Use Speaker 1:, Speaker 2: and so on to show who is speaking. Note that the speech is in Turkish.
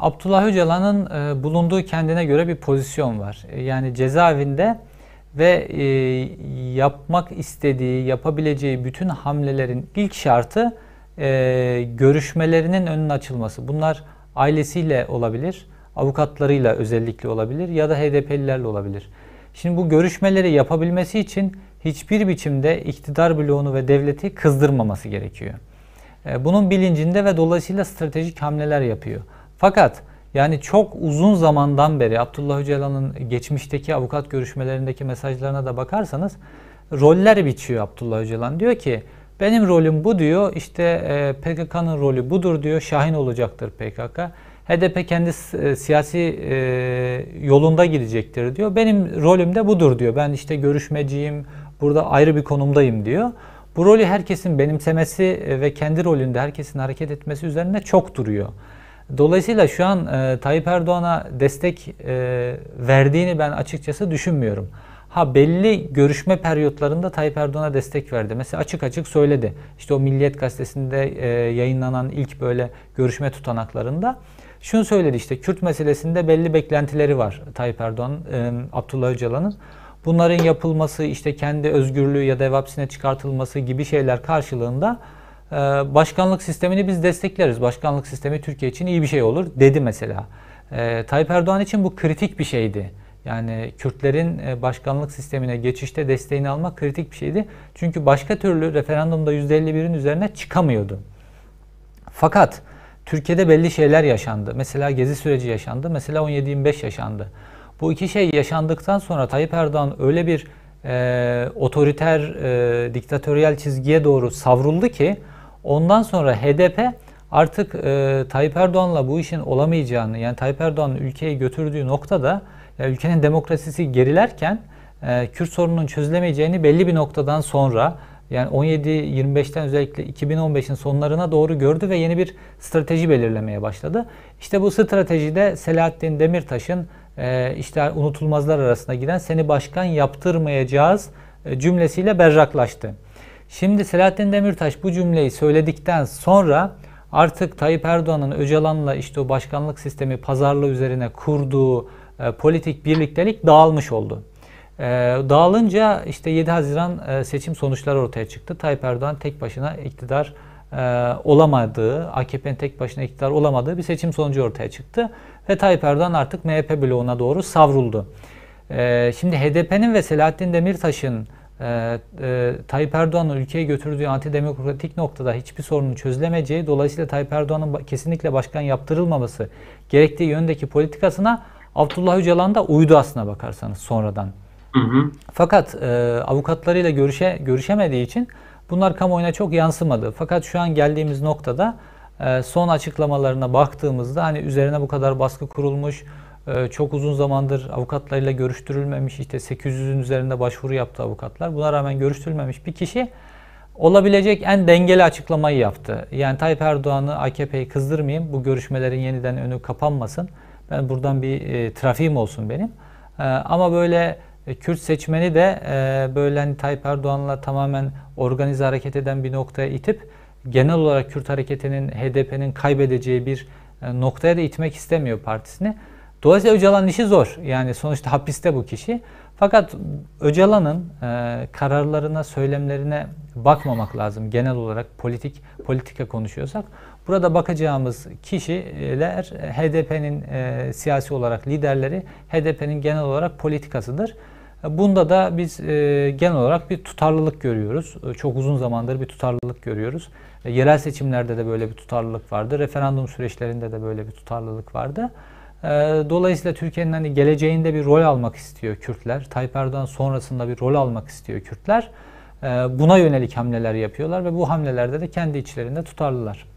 Speaker 1: Abdullah Öcalan'ın e, bulunduğu kendine göre bir pozisyon var. E, yani cezaevinde ve e, yapmak istediği, yapabileceği bütün hamlelerin ilk şartı e, görüşmelerinin önünün açılması. Bunlar ailesiyle olabilir, avukatlarıyla özellikle olabilir ya da HDP'lilerle olabilir. Şimdi bu görüşmeleri yapabilmesi için hiçbir biçimde iktidar bloğunu ve devleti kızdırmaması gerekiyor. E, bunun bilincinde ve dolayısıyla stratejik hamleler yapıyor. Fakat yani çok uzun zamandan beri Abdullah Öcalan'ın geçmişteki avukat görüşmelerindeki mesajlarına da bakarsanız roller biçiyor Abdullah Öcalan. Diyor ki benim rolüm bu diyor işte e, PKK'nın rolü budur diyor Şahin olacaktır PKK. HDP kendi e, siyasi e, yolunda gidecektir diyor. Benim rolüm de budur diyor. Ben işte görüşmeciyim, burada ayrı bir konumdayım diyor. Bu rolü herkesin benimsemesi ve kendi rolünde herkesin hareket etmesi üzerine çok duruyor. Dolayısıyla şu an e, Tayyip Erdoğan'a destek e, verdiğini ben açıkçası düşünmüyorum. Ha belli görüşme periyotlarında Tayyip Erdoğan'a destek verdi. Mesela açık açık söyledi. İşte o Milliyet Gazetesi'nde e, yayınlanan ilk böyle görüşme tutanaklarında şunu söyledi işte Kürt meselesinde belli beklentileri var Tayyip Erdoğan e, Abdullah Öcalan'ın. Bunların yapılması, işte kendi özgürlüğü ya da hapsine çıkartılması gibi şeyler karşılığında ee, başkanlık sistemini biz destekleriz. Başkanlık sistemi Türkiye için iyi bir şey olur dedi mesela. Ee, Tayyip Erdoğan için bu kritik bir şeydi. Yani Kürtlerin e, başkanlık sistemine geçişte desteğini almak kritik bir şeydi. Çünkü başka türlü referandumda %51'in üzerine çıkamıyordu. Fakat Türkiye'de belli şeyler yaşandı. Mesela gezi süreci yaşandı. Mesela 17-25 yaşandı. Bu iki şey yaşandıktan sonra Tayyip Erdoğan öyle bir e, otoriter, e, diktatöryel çizgiye doğru savruldu ki Ondan sonra HDP artık e, Tayyip Erdoğan'la bu işin olamayacağını yani Tayyip Erdoğan'ın ülkeyi götürdüğü noktada ya ülkenin demokrasisi gerilerken e, Kürt sorununun çözülemeyeceğini belli bir noktadan sonra yani 17-25'ten özellikle 2015'in sonlarına doğru gördü ve yeni bir strateji belirlemeye başladı. İşte bu stratejide Selahattin Demirtaş'ın e, işte unutulmazlar arasında giden seni başkan yaptırmayacağız cümlesiyle berraklaştı. Şimdi Selahattin Demirtaş bu cümleyi söyledikten sonra artık Tayyip Erdoğan'ın Öcalan'la işte o başkanlık sistemi pazarlığı üzerine kurduğu e, politik birliktelik dağılmış oldu. E, dağılınca işte 7 Haziran e, seçim sonuçları ortaya çıktı. Tayyip Erdoğan tek başına iktidar e, olamadığı, AKP'nin tek başına iktidar olamadığı bir seçim sonucu ortaya çıktı. Ve Tayyip Erdoğan artık MHP bloğuna doğru savruldu. E, şimdi HDP'nin ve Selahattin Demirtaş'ın e, e, Tayyip Erdoğan'ın ülkeyi götürdüğü antidemokratik noktada hiçbir sorunun çözülemeyeceği, dolayısıyla Tayyip Erdoğan'ın kesinlikle başkan yaptırılmaması gerektiği yöndeki politikasına Abdullah Öcalan da uydu aslına bakarsanız sonradan. Hı hı. Fakat e, avukatlarıyla görüşe görüşemediği için bunlar kamuoyuna çok yansımadı. Fakat şu an geldiğimiz noktada e, son açıklamalarına baktığımızda hani üzerine bu kadar baskı kurulmuş, ee, çok uzun zamandır avukatlarıyla görüştürülmemiş işte 800'ün üzerinde başvuru yaptı avukatlar. Buna rağmen görüştürülmemiş bir kişi olabilecek en dengeli açıklamayı yaptı. Yani Tayyip Erdoğan'ı AKP'yi kızdırmayayım. Bu görüşmelerin yeniden önü kapanmasın. Ben buradan bir e, trafiğim olsun benim. E, ama böyle e, Kürt seçmeni de e, böyle hani Tayyip Erdoğan'la tamamen organize hareket eden bir noktaya itip genel olarak Kürt hareketinin HDP'nin kaybedeceği bir e, noktaya da itmek istemiyor partisini. Dolayısıyla Öcalan'ın işi zor. Yani sonuçta hapiste bu kişi. Fakat Öcalan'ın e, kararlarına, söylemlerine bakmamak lazım. Genel olarak politik politika konuşuyorsak. Burada bakacağımız kişiler HDP'nin e, siyasi olarak liderleri, HDP'nin genel olarak politikasıdır. Bunda da biz e, genel olarak bir tutarlılık görüyoruz. çok uzun zamandır bir tutarlılık görüyoruz. E, yerel seçimlerde de böyle bir tutarlılık vardı. Referandum süreçlerinde de böyle bir tutarlılık vardı. Ee, dolayısıyla Türkiye'nin hani geleceğinde bir rol almak istiyor Kürtler. Tayyip Erdoğan sonrasında bir rol almak istiyor Kürtler. Ee, buna yönelik hamleler yapıyorlar ve bu hamlelerde de kendi içlerinde tutarlılar.